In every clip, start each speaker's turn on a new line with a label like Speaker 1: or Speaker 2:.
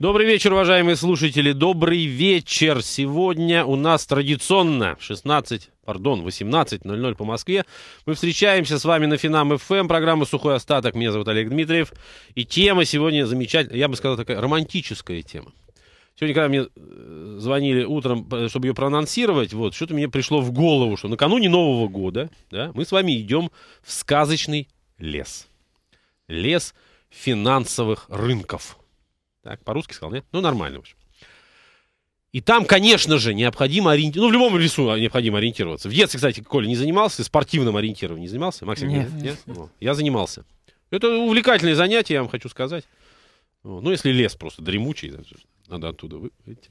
Speaker 1: Добрый вечер, уважаемые слушатели. Добрый вечер. Сегодня у нас традиционно 16, пардон, 18.00 по Москве. Мы встречаемся с вами на Финам ФМ, эм, программа «Сухой остаток». Меня зовут Олег Дмитриев. И тема сегодня замечательная, я бы сказал, такая романтическая тема. Сегодня, когда мне э, звонили утром, чтобы ее проанонсировать, вот, что-то мне пришло в голову, что накануне Нового года да, мы с вами идем в сказочный лес. Лес финансовых рынков – так, по-русски сказал, нет? Ну, нормально. В общем. И там, конечно же, необходимо ориентироваться. Ну, в любом лесу а, необходимо ориентироваться. В детстве, кстати, Коля не занимался, спортивным ориентированием не занимался. Максим, нет? Нет. нет? Ну, я занимался. Это увлекательное занятие, я вам хочу сказать. Ну, если лес просто дремучий, надо оттуда выйти.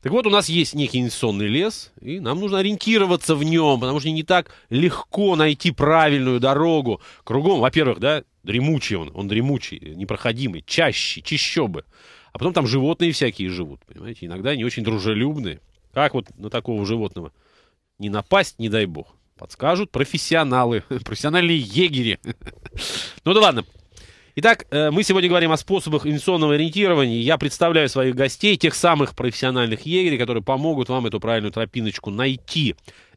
Speaker 1: Так вот, у нас есть некий инвестиционный лес, и нам нужно ориентироваться в нем, потому что не так легко найти правильную дорогу. Кругом, во-первых, да, дремучий он, он дремучий, э, непроходимый, чаще, чищобы. бы а потом там животные всякие живут, понимаете? Иногда они очень дружелюбные. Как вот на такого животного не напасть, не дай бог? Подскажут профессионалы, профессиональные егери. Ну да ладно. Итак, э, мы сегодня говорим о способах инвестиционного ориентирования. Я представляю своих гостей, тех самых профессиональных егерей, которые помогут вам эту правильную тропиночку найти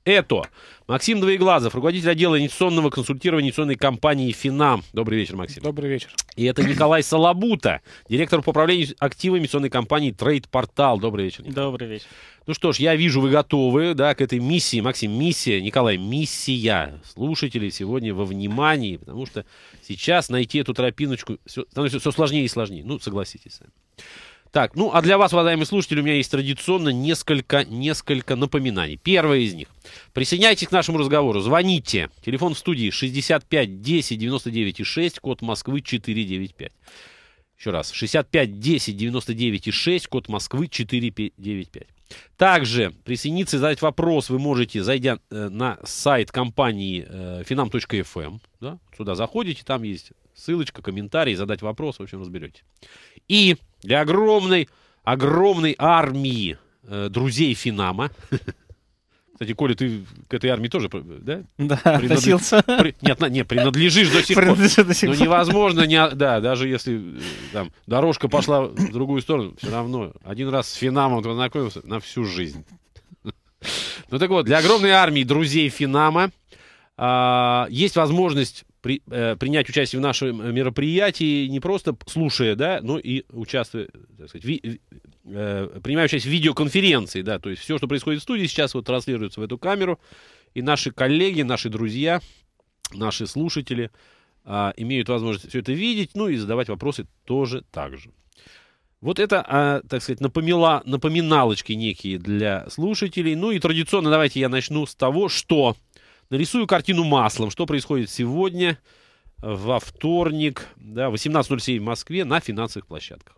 Speaker 1: это. Максим Двоеглазов, руководитель отдела инвестиционного консультирования инвестиционной компании «Финам». Добрый вечер, Максим. Добрый вечер. И это Николай Салабута, директор по управлению активами инвестиционной компании «Трейд-портал». Добрый вечер. Николай. Добрый вечер. Ну что ж, я вижу, вы готовы да, к этой миссии. Максим, миссия, Николай, миссия слушателей сегодня во внимании, потому что сейчас найти эту тропиночку все, становится все сложнее и сложнее. Ну, согласитесь сами. Так, ну а для вас, уважаемые слушатели, у меня есть традиционно несколько, несколько напоминаний. Первое из них. Присоединяйтесь к нашему разговору, звоните. Телефон в студии 65 10 99 6, код Москвы 495. Еще раз, 65 10 99 6, код Москвы 495. Также присоединиться и задать вопрос вы можете, зайдя э, на сайт компании э, finam.fm. Эм. Да? Сюда заходите, там есть ссылочка, комментарий, задать вопрос, в общем, разберете. И для огромной, огромной армии э, друзей Финама. Кстати, Коля, ты к этой армии тоже, э, да? Да, Принадли... относился. При... Нет, не, принадлежишь до сих Принадлежу пор. До сих Но невозможно, не... да, даже если э, там, дорожка пошла в другую сторону, все равно один раз с Финамом познакомился на всю жизнь. Ну так вот, для огромной армии друзей Финама э, есть возможность при, э, принять участие в нашем э, мероприятии, не просто слушая, да, но и участвуя, так сказать, ви, э, принимая участие в видеоконференции, да, то есть все, что происходит в студии, сейчас вот транслируется в эту камеру, и наши коллеги, наши друзья, наши слушатели э, имеют возможность все это видеть, ну и задавать вопросы тоже так же. Вот это, а, так сказать, напоминала, напоминалочки некие для слушателей. Ну и традиционно давайте я начну с того, что Нарисую картину маслом. Что происходит сегодня, во вторник, да, 18.07 в Москве на финансовых площадках.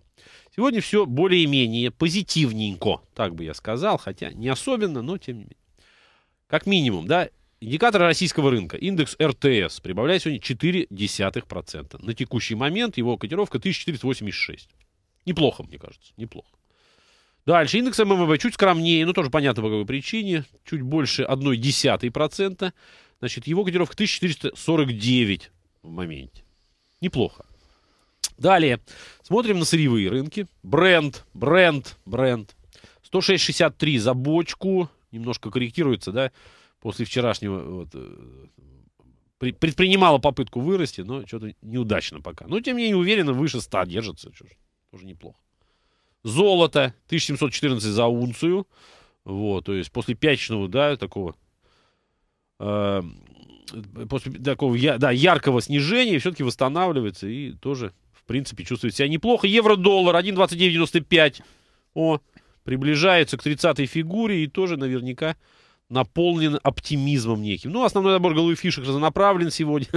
Speaker 1: Сегодня все более-менее позитивненько, так бы я сказал, хотя не особенно, но тем не менее. Как минимум, да, индикатор российского рынка, индекс РТС, прибавляет сегодня 0,4%. На текущий момент его котировка 1486. Неплохо, мне кажется, неплохо. Дальше индекс ММВБ чуть скромнее, но ну, тоже понятно по какой причине. Чуть больше 0,1%. Значит, его котировка 1449 в моменте. Неплохо. Далее. Смотрим на сырьевые рынки. Бренд, бренд, бренд. 106,63 за бочку. Немножко корректируется, да, после вчерашнего вот, э, предпринимала попытку вырасти, но что-то неудачно пока. Но, тем не менее, уверенно выше 100 держится. тоже неплохо. Золото 1714 за унцию. Вот, то есть после пячного, да, такого э, после такого я, да, яркого снижения все-таки восстанавливается и тоже, в принципе, чувствует себя неплохо. Евро-доллар 1,2995. О, приближается к 30-й фигуре и тоже наверняка наполнен оптимизмом неким. Ну, основной набор голубых фишек разнонаправлен сегодня.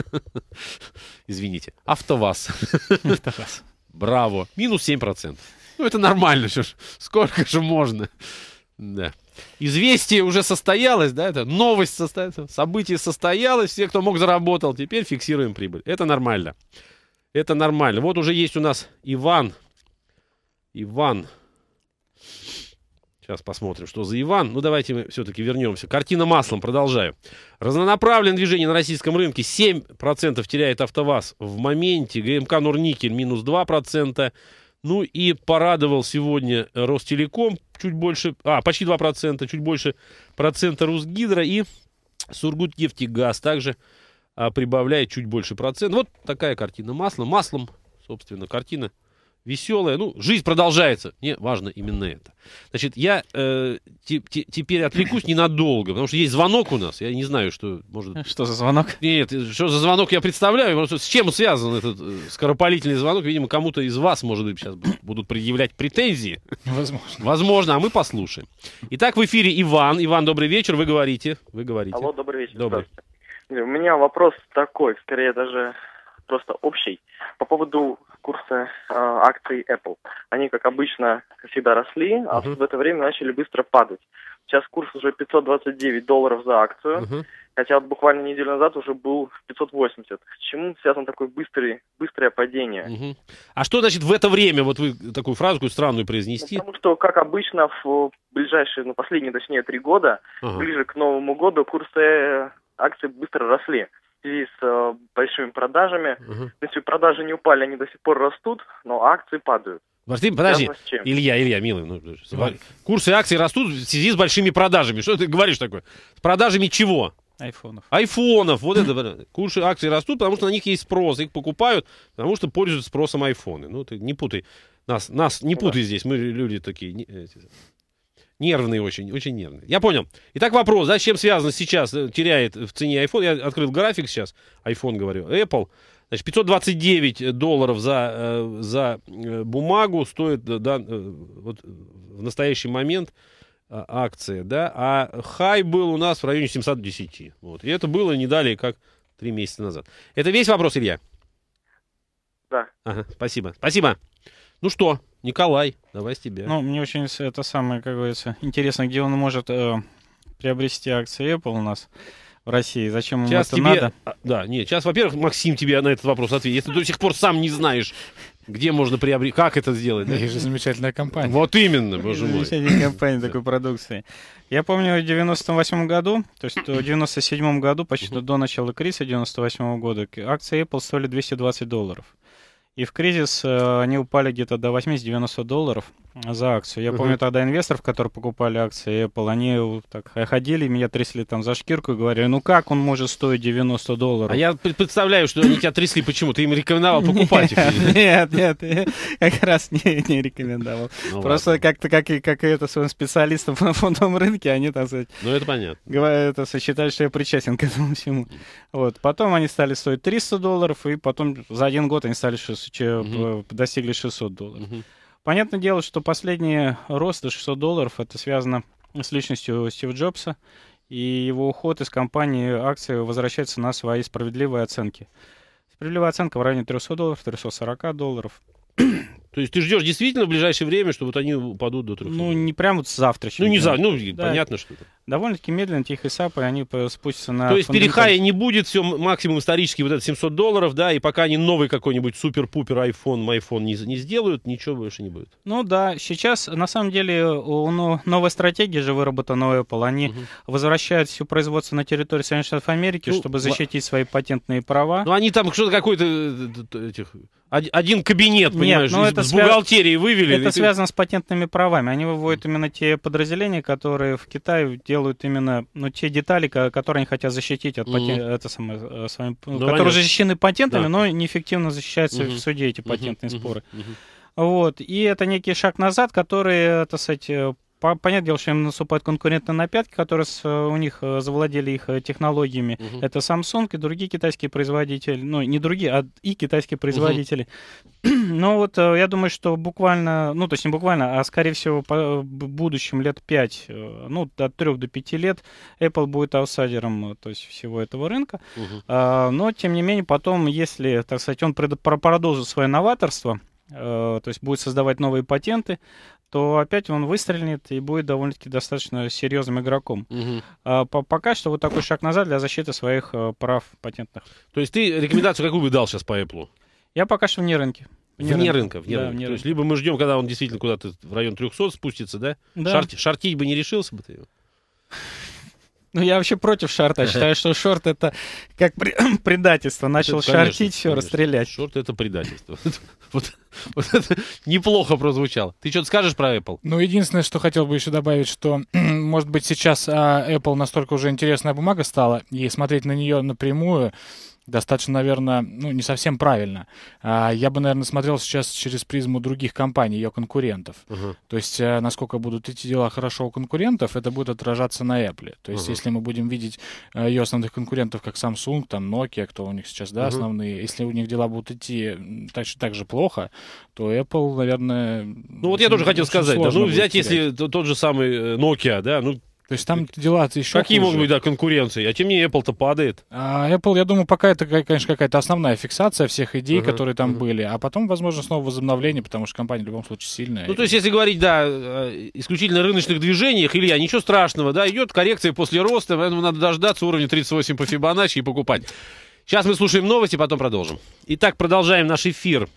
Speaker 1: Извините. АвтоВАЗ. АвтоВАЗ. Браво. Минус 7%. Ну, это нормально, что ж. Сколько же можно? Да. Известие уже состоялось, да, это новость состоялась, событие состоялось, все, кто мог, заработал, теперь фиксируем прибыль. Это нормально. Это нормально. Вот уже есть у нас Иван. Иван. Сейчас посмотрим, что за Иван. Ну, давайте мы все-таки вернемся. Картина маслом, продолжаю. Разнонаправленное движение на российском рынке. 7% теряет АвтоВАЗ в моменте. ГМК Нурникель минус 2%. Ну и порадовал сегодня э, Ростелеком чуть больше, а, почти 2%, чуть больше процента Русгидро и Сургутнефтегаз также а, прибавляет чуть больше процента. Вот такая картина масла. Маслом, собственно, картина веселая. Ну, жизнь продолжается. Мне важно именно это. Значит, я э, те, те, теперь отвлекусь ненадолго, потому что есть звонок у нас. Я не знаю, что может... Что за звонок? Нет, что за звонок я представляю. Просто с чем связан этот э, скоропалительный звонок? Видимо, кому-то из вас, может быть, сейчас будут предъявлять претензии. Возможно. Возможно, а мы послушаем. Итак, в эфире Иван. Иван, добрый вечер. Вы говорите. Вы говорите. Алло,
Speaker 2: добрый вечер. Добрый. У меня вопрос такой, скорее даже просто общий. По поводу курса э, акций Apple. Они, как обычно, всегда росли, uh-huh. а в это время начали быстро падать. Сейчас курс уже 529 долларов за акцию, uh-huh. хотя вот буквально неделю назад уже был 580. К чему связано такое быстрое, быстрое падение? Uh-huh.
Speaker 1: А что значит в это время, вот вы такую фразу какую странную произнести? Потому
Speaker 2: что, как обычно, в ближайшие, ну, последние, точнее, три года, uh-huh. ближе к Новому году, курсы э, акции быстро росли связи с э, большими продажами. Угу. В продажи не упали, они до сих пор растут, но акции падают.
Speaker 1: Подожди, подожди. Илья, Илья, милый, ну, курсы акций растут в связи с большими продажами. Что ты говоришь такое? С продажами чего? Айфонов. Айфонов, вот это. Курсы акций растут, потому что на них есть спрос, их покупают, потому что пользуются спросом айфоны. Ну, ты не путай. Нас, нас не ну путай здесь, мы люди такие. Нервный очень, очень нервный. Я понял. Итак, вопрос, да, с чем связано сейчас, э, теряет в цене iPhone. Я открыл график сейчас, iPhone говорю, Apple. Значит, 529 долларов за, э, за э, бумагу стоит да, вот в настоящий момент акция, да, а хай был у нас в районе 710. Вот. И это было не далее, как три месяца назад. Это весь вопрос, Илья? Да. Ага, спасибо. Спасибо. Ну что, Николай, давай с тебя. Ну,
Speaker 3: мне очень это самое, как говорится, интересно, где он может э, приобрести акции Apple у нас в России. Зачем сейчас это тебе... надо?
Speaker 1: А, да, нет, сейчас, во-первых, Максим тебе на этот вопрос ответит. Если ты до сих пор сам не знаешь, где можно приобрести, как это сделать. Да? Есть же замечательная компания. Вот именно, боже мой.
Speaker 3: Замечательная компания такой продукции. Я помню в
Speaker 1: 98
Speaker 3: году, то есть в 97 году, почти до начала кризиса 98 года, акции Apple стоили 220 долларов. И в кризис э, они упали где-то до 80-90 долларов. За акцию. Я угу. помню тогда инвесторов, которые покупали акции Apple, они так ходили, меня трясли там за шкирку и говорили, ну как он может стоить 90 долларов? А
Speaker 1: я представляю, что они тебя трясли, почему? Ты им рекомендовал покупать их? Нет,
Speaker 3: нет, как раз не рекомендовал. Ну Просто как-то, как и это своим специалистам на фондовом рынке, они, так сказать... Ну это понятно. Это сочетали, что я причастен к этому всему. Вот. Потом они стали стоить 300 долларов, и потом за один год они стали достигли 600 долларов. Понятное дело, что последний рост до 600 долларов это связано с личностью Стива Джобса, и его уход из компании акции возвращается на свои справедливые оценки. Справедливая оценка в районе 300 долларов, 340 долларов. То есть ты ждешь действительно в ближайшее время, чтобы вот они упадут до 300? Ну, не прямо вот завтра. Ну, не завтра, ну, да. понятно, что то Довольно-таки медленно, тихо сапы, они спустятся на... То есть перехая
Speaker 1: не будет, все максимум исторический вот это 700 долларов, да, и пока они новый какой-нибудь супер-пупер iPhone, iPhone не, не сделают, ничего больше не будет.
Speaker 3: Ну да, сейчас, на самом деле, ну, новая стратегия же выработана у Apple. Они угу. возвращают все производство на территорию Соединенных Штатов Америки, ну, чтобы защитить свои патентные права. Ну, они там что-то какой-то
Speaker 1: э, э, э, этих один кабинет, понимаешь, Нет, ну это с связ... бухгалтерии вывели. Это ты... связано с
Speaker 3: патентными правами. Они выводят именно те подразделения, которые в Китае делают именно ну, те детали, которые они хотят защитить от патент mm-hmm. это самое, э, самое, ну, которые понятно. защищены патентами, да. но неэффективно защищаются mm-hmm. в суде эти патентные mm-hmm. споры. Mm-hmm. Вот. И это некий шаг назад, который, э, так сказать, э, понятное дело, что им наступают конкуренты на пятки, которые с, э, у них э, завладели их э, технологиями. Uh -huh. Это Samsung и другие китайские производители. Ну, не другие, а и китайские производители. Uh -huh. Но вот я думаю, что буквально, ну, то есть не буквально, а скорее всего по, в будущем лет 5, ну, от 3 до 5 лет Apple будет аутсайдером, то есть всего этого рынка. Uh -huh. А, но, тем не менее, потом, если, так сказать, он продолжит свое новаторство, то есть будет создавать новые патенты, то опять он выстрелит и будет довольно-таки достаточно серьезным игроком. Угу. А, пока что вот такой шаг назад для защиты своих а, прав патентных.
Speaker 1: То есть ты рекомендацию какую бы дал сейчас по Apple?
Speaker 3: Я пока что вне рынке. Вне, вне рынка, вне да, рынка. Вне То есть
Speaker 1: либо мы ждем, когда он действительно куда-то в район 300 спустится, да? да. Шарти, шартить бы не решился бы ты его.
Speaker 3: Ну, я вообще против шорта, Считаю, что шорт это как предательство. Начал это, конечно, шортить, все,
Speaker 1: расстрелять. Шорт это предательство. Вот, вот это неплохо прозвучало. Ты что-то скажешь про Apple?
Speaker 4: Ну, единственное, что хотел бы еще добавить, что, может быть, сейчас а, Apple настолько уже интересная бумага стала, и смотреть на нее напрямую достаточно, наверное, ну, не совсем правильно. А, я бы, наверное, смотрел сейчас через призму других компаний, ее конкурентов. Uh-huh. То есть, э, насколько будут эти дела хорошо у конкурентов, это будет отражаться на Apple. То есть, uh-huh. если мы будем видеть э, ее основных конкурентов, как Samsung, там Nokia, кто у них сейчас, да, uh-huh. основные, если у них дела будут идти так, так же плохо, то Apple, наверное... Ну, вот я тоже хотел сказать, да, ну, взять, терять.
Speaker 1: если тот же самый э, Nokia, да, ну, то есть там дела еще Какие хуже. могут быть, да, конкуренции? А тем не менее Apple-то падает.
Speaker 4: А, Apple, я думаю, пока это, конечно, какая-то основная фиксация всех идей, uh-huh, которые там uh-huh. были. А потом, возможно, снова возобновление, потому что компания в любом случае сильная. Ну,
Speaker 1: и... то есть, если говорить, да, исключительно рыночных движениях, Илья, ничего страшного, да, идет коррекция после роста, поэтому надо дождаться уровня 38 по Fibonacci и покупать. Сейчас мы слушаем новости, потом продолжим. Итак, продолжаем наш эфир.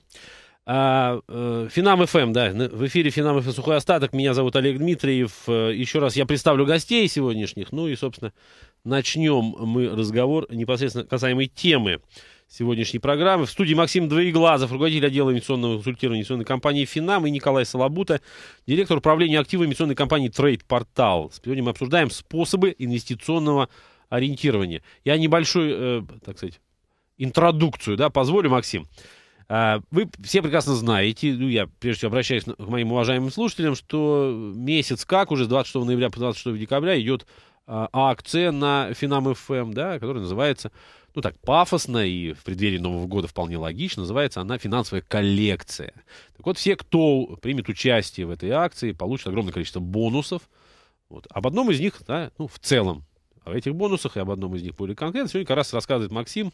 Speaker 1: А, э, Финам ФМ, эм, да, в эфире Финам ФМ эм «Сухой остаток». Меня зовут Олег Дмитриев. Э, Еще раз я представлю гостей сегодняшних. Ну и, собственно, начнем мы разговор непосредственно касаемой темы сегодняшней программы. В студии Максим Двоеглазов, руководитель отдела инвестиционного консультирования инвестиционной компании «Финам» и Николай Салабута, директор управления активами инвестиционной компании «Трейд Портал». Сегодня мы обсуждаем способы инвестиционного ориентирования. Я небольшую, э, так сказать, интродукцию да, позволю, Максим. А, вы все прекрасно знаете, ну, я прежде всего обращаюсь к моим уважаемым слушателям, что месяц как уже с 26 ноября по 26 декабря идет а, акция на Финам ФМ, эм, да, которая называется, ну так, пафосно и в преддверии Нового года вполне логично, называется она «Финансовая коллекция». Так вот, все, кто примет участие в этой акции, получат огромное количество бонусов. Вот. Об одном из них, да, ну, в целом, о этих бонусах и об одном из них более конкретно сегодня как раз рассказывает Максим,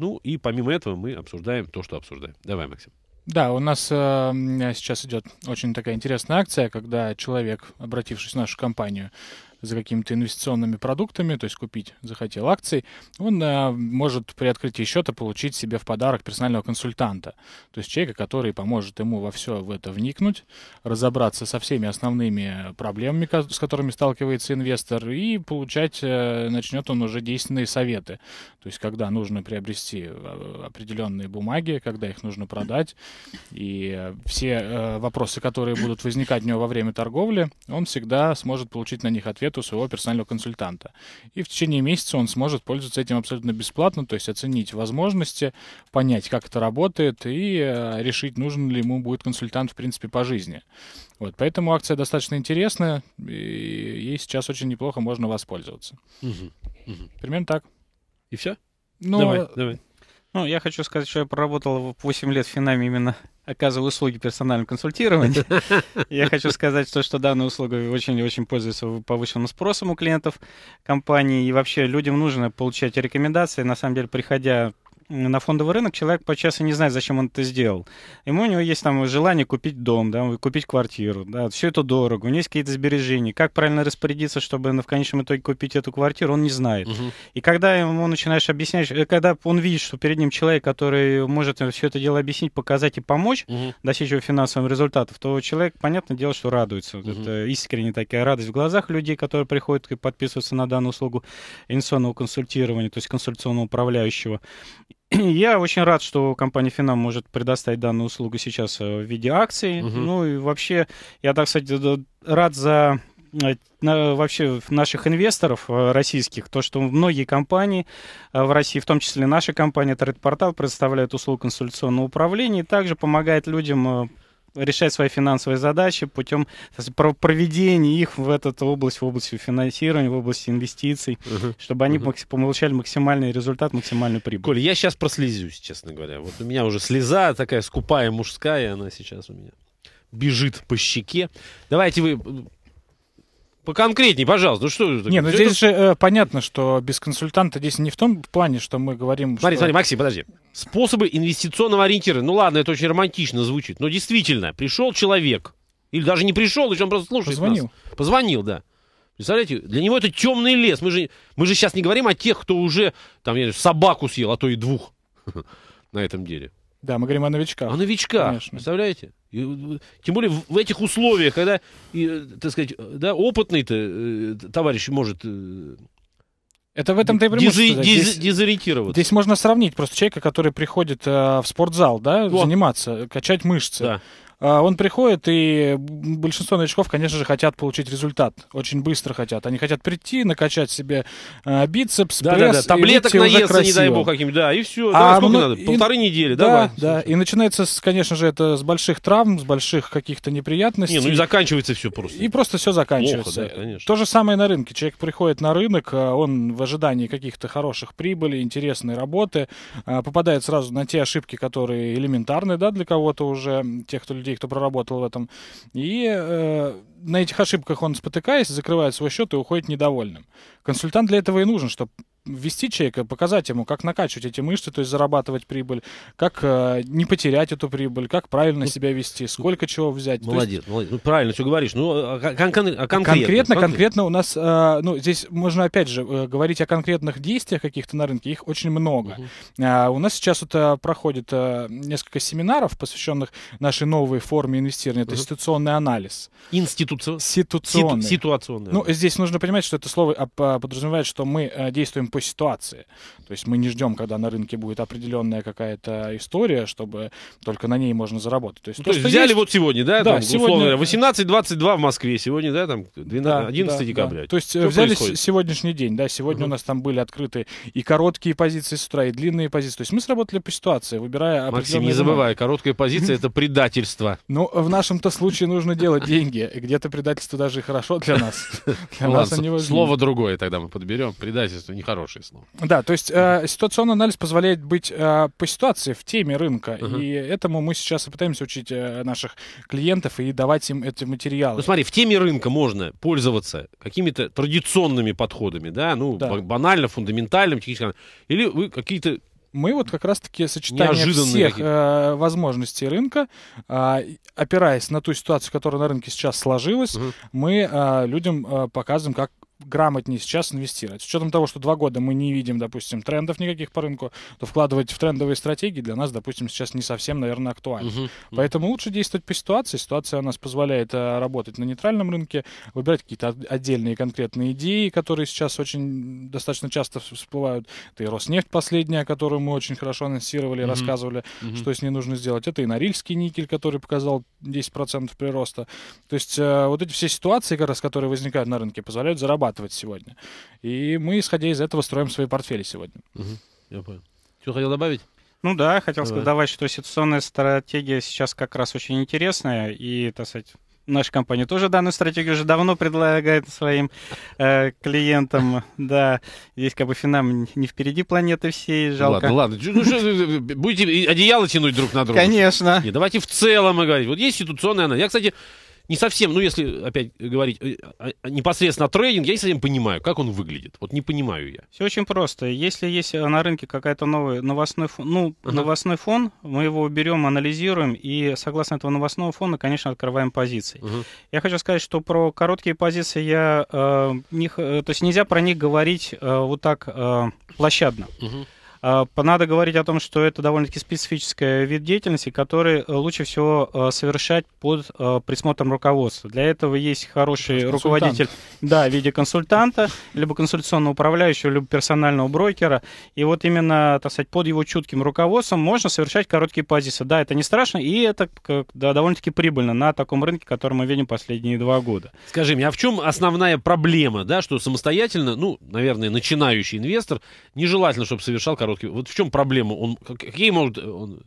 Speaker 1: ну и помимо этого мы обсуждаем то, что обсуждаем. Давай, Максим.
Speaker 4: Да, у нас э, сейчас идет очень такая интересная акция, когда человек, обратившись в нашу компанию, за какими-то инвестиционными продуктами, то есть купить захотел акций, он э, может при открытии счета получить себе в подарок персонального консультанта, то есть человека, который поможет ему во все в это вникнуть, разобраться со всеми основными проблемами, с которыми сталкивается инвестор, и получать э, начнет он уже действенные советы, то есть когда нужно приобрести э, определенные бумаги, когда их нужно продать, и э, все э, вопросы, которые будут возникать у него во время торговли, он всегда сможет получить на них ответ совету своего персонального консультанта. И в течение месяца он сможет пользоваться этим абсолютно бесплатно, то есть оценить возможности, понять, как это работает и э, решить, нужен ли ему будет консультант, в принципе, по жизни. Вот, поэтому акция достаточно интересная, и ей сейчас очень неплохо можно воспользоваться.
Speaker 2: Угу,
Speaker 1: угу.
Speaker 4: Примерно так. И все? Ну, давай, давай.
Speaker 3: Ну, я хочу сказать, что я проработал 8 лет в Финаме именно оказывая услуги персонального консультирования. Я хочу сказать, то, что данная услуга очень-очень пользуется повышенным спросом у клиентов компании. И вообще людям нужно получать рекомендации. На самом деле, приходя на фондовый рынок, человек подчас и не знает, зачем он это сделал. Ему у него есть там желание купить дом, да, купить квартиру, да, все это дорого, у него есть какие-то сбережения, как правильно распорядиться, чтобы ну, в конечном итоге купить эту квартиру, он не знает. Угу. И когда ему начинаешь объяснять, э, когда он видит, что перед ним человек, который может э, все это дело объяснить, показать и помочь угу. достичь его финансовым результатов, то человек, понятное дело, что радуется. Угу. Это искренне такая радость в глазах людей, которые приходят и подписываются на данную услугу инвестиционного консультирования, то есть консультационного управляющего. Я очень рад, что компания Финам может предоставить данную услугу сейчас э, в виде акций. Угу. Ну и вообще, я так кстати, рад за э, на, вообще наших инвесторов э, российских, то, что многие компании в России, в том числе наша компания Трейд Портал, предоставляет услуги консультационного управления и также помогает людям решать свои финансовые задачи путем проведения их в эту область, в области финансирования, в области инвестиций, uh-huh. чтобы они uh-huh. получали максимальный результат, максимальную прибыль. Коль,
Speaker 1: я сейчас прослезюсь, честно говоря. Вот у меня уже слеза такая скупая мужская, она сейчас у меня бежит по щеке. Давайте вы Поконкретней, пожалуйста. Ну что это? Не, ну здесь это... же
Speaker 4: э, понятно, что без консультанта здесь не в том плане, что мы говорим... Смотри, что... смотри, Максим,
Speaker 1: подожди. Способы инвестиционного ориентира. Ну ладно, это очень романтично звучит, но действительно, пришел человек, или даже не пришел, еще он просто слушает Позвонил. Нас. Позвонил, да. Представляете, для него это темный лес. Мы же, мы же сейчас не говорим о тех, кто уже там, я знаю, собаку съел, а то и двух на этом деле. Да, мы говорим о новичках. О новичках, Конечно. представляете? Э, тем более в этих условиях, когда, э, так сказать, да, опытный-то э, товарищ может это в этом-то и преимущество. Дизы, дизы, здесь,
Speaker 4: Здесь можно сравнить просто человека, который приходит э, в спортзал, да, вот. заниматься, качать мышцы. Да. А, он приходит, и большинство новичков, конечно же, хотят получить результат. Очень быстро хотят. Они хотят прийти, накачать себе а, бицепс, да, пресс. Да, да. Таблеток наесться, не дай бог, каким да, и все. А, да, сколько ну, надо? Полторы и, недели, да? Давай. Да, и начинается, конечно же, это с больших травм, с больших каких-то неприятностей. Не, ну и
Speaker 1: заканчивается все просто. И
Speaker 4: просто все заканчивается. Плохо, да, конечно. То же самое на рынке. Человек приходит на рынок, а он в ожидании каких-то хороших прибыли, интересной работы, попадает сразу на те ошибки, которые элементарны, да, для кого-то уже, тех, кто людей людей, кто проработал в этом. И э, на этих ошибках он спотыкается, закрывает свой счет и уходит недовольным. Консультант для этого и нужен, чтобы ввести человека, показать ему, как накачивать эти мышцы, то есть зарабатывать прибыль, как э, не потерять эту прибыль, как правильно ну, себя вести, ну, сколько чего взять. Молодец, есть...
Speaker 1: молодец. Ну, правильно все говоришь. Ну, а, а кон- кон- а конкретно, конкретно? Конкретно
Speaker 4: у нас, э, ну, здесь можно опять же э, говорить о конкретных действиях каких-то на рынке, их очень много. Угу. Э, у нас сейчас вот э, проходит э, несколько семинаров, посвященных нашей новой форме инвестирования, это ситуационный анализ.
Speaker 1: Институционный. Ситуационный. ситуационный. Ну,
Speaker 4: здесь нужно понимать, что это слово а, подразумевает, что мы э, действуем по ситуации. То есть мы не ждем, когда на рынке будет определенная какая-то история, чтобы только на ней можно заработать. То есть, ну, то, то есть взяли есть... вот
Speaker 1: сегодня, да, да там, сегодня... условно 18-22 в Москве, сегодня, да, там 12, да, 11 да, декабря. Да. То есть Что э, взяли происходит?
Speaker 4: сегодняшний день, да, сегодня угу. у нас там были открыты и короткие позиции с утра, и длинные позиции. То есть мы сработали по ситуации, выбирая Максим, не забывай,
Speaker 1: короткая позиция — это предательство.
Speaker 4: Ну, в нашем-то случае нужно делать деньги. Где-то предательство даже и хорошо для нас. Слово
Speaker 1: другое тогда мы подберем. Предательство нехорошее хорошее слово.
Speaker 4: Да, то есть э, ситуационный анализ позволяет быть э, по ситуации в теме рынка, uh-huh. и этому мы сейчас и пытаемся учить э, наших клиентов и давать им эти материалы. Ну смотри,
Speaker 1: в теме рынка можно пользоваться какими-то традиционными подходами, да, ну да. банально, фундаментальным, техническим, или вы какие-то мы вот как раз-таки сочетание всех
Speaker 4: э, возможностей рынка, э, опираясь на ту ситуацию, которая на рынке сейчас сложилась, угу. мы э, людям э, показываем, как грамотнее сейчас инвестировать. С учетом того, что два года мы не видим, допустим, трендов никаких по рынку, то вкладывать в трендовые стратегии для нас, допустим, сейчас не совсем, наверное, актуально. Угу. Uh -huh. Поэтому лучше действовать по ситуации. Ситуация у нас позволяет э, работать на нейтральном рынке, выбирать какие-то отдельные конкретные идеи, которые сейчас очень достаточно часто всплывают. Это и Роснефть последняя, которую мы очень хорошо анонсировали, угу. Uh -huh. рассказывали, Uh -huh. что с ней нужно сделать. Это и Норильский никель, который показал 10% прироста. То есть э, вот эти все ситуации, как раз, которые возникают на рынке, позволяют зарабатывать зарабатывать сегодня. И мы, исходя из этого, строим свои портфели сегодня.
Speaker 1: Угу. Я понял. Что хотел добавить?
Speaker 4: Ну да, хотел
Speaker 1: Давай.
Speaker 3: сказать, что ситуационная стратегия сейчас как раз очень интересная, и, так сказать, наша компания тоже данную стратегию уже давно предлагает своим э, клиентам. Да, здесь как бы финам не впереди планеты всей, ну жалко. Ну, ладно, ладно. Ну,
Speaker 1: что, будете одеяло тянуть друг на друга? Конечно. Не, давайте в целом говорить. Вот есть ситуационная она. Я, кстати, не совсем, ну если опять говорить э, а, а, непосредственно трейдинг, я не совсем понимаю, как он выглядит. Вот не понимаю я.
Speaker 3: Все очень просто. Если есть э, на рынке какая-то новая новостной фон, ну, uh новостной фон, мы его берем, анализируем и согласно этого новостного фона, конечно, открываем позиции. uh Я хочу сказать, что про короткие позиции я э, не, э, то есть нельзя про них говорить э, вот так э, площадно. uh а, надо говорить о том, что это довольно-таки специфическая вид деятельности, который э, лучше всего э, совершать под э, присмотром руководства. Для этого есть хороший руководитель да, в виде консультанта, либо консультационного управляющего, либо персонального брокера. И вот именно, так сказать, под его чутким руководством можно совершать короткие позиции. Да, это не страшно, и это да, довольно-таки прибыльно на таком рынке, который мы видим последние
Speaker 1: два года. Скажи мне, а в чем основная проблема, да, что самостоятельно, ну, наверное, начинающий инвестор, нежелательно, чтобы совершал короткие короткий. Вот в чем проблема? Он, какие может... Э, он,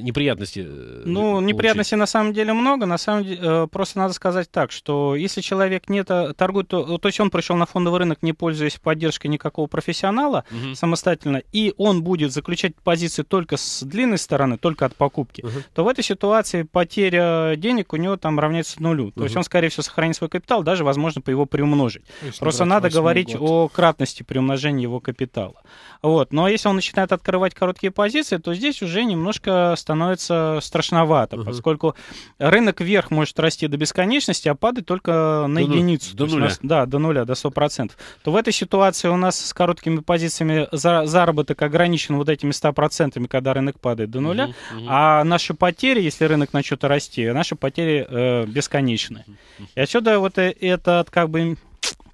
Speaker 1: неприятности. Э,
Speaker 3: ну, получить. неприятностей на самом деле много. На самом деле, э, просто надо сказать так, что если человек не торгует, то, то есть он пришел на фондовый рынок, не пользуясь поддержкой никакого профессионала угу. самостоятельно, и он будет заключать позиции только с длинной стороны, только от покупки, угу. то в этой ситуации потеря денег у него там равняется нулю. То угу. есть он, скорее всего, сохранит свой капитал, даже, возможно, по его приумножить. Если просто надо говорить год. о кратности приумножения его капитала. Вот. Но если он начинает открывать короткие позиции, то здесь уже немножко становится страшновато, угу. поскольку рынок вверх может расти до бесконечности, а падать только на до единицу. До нуля. Нас, да, до нуля, до 100%. То в этой ситуации у нас с короткими позициями за, заработок ограничен вот этими 100%, когда рынок падает до нуля, угу, угу. а наши потери, если рынок начнет расти, наши потери э, бесконечны.
Speaker 4: И отсюда вот э, этот как бы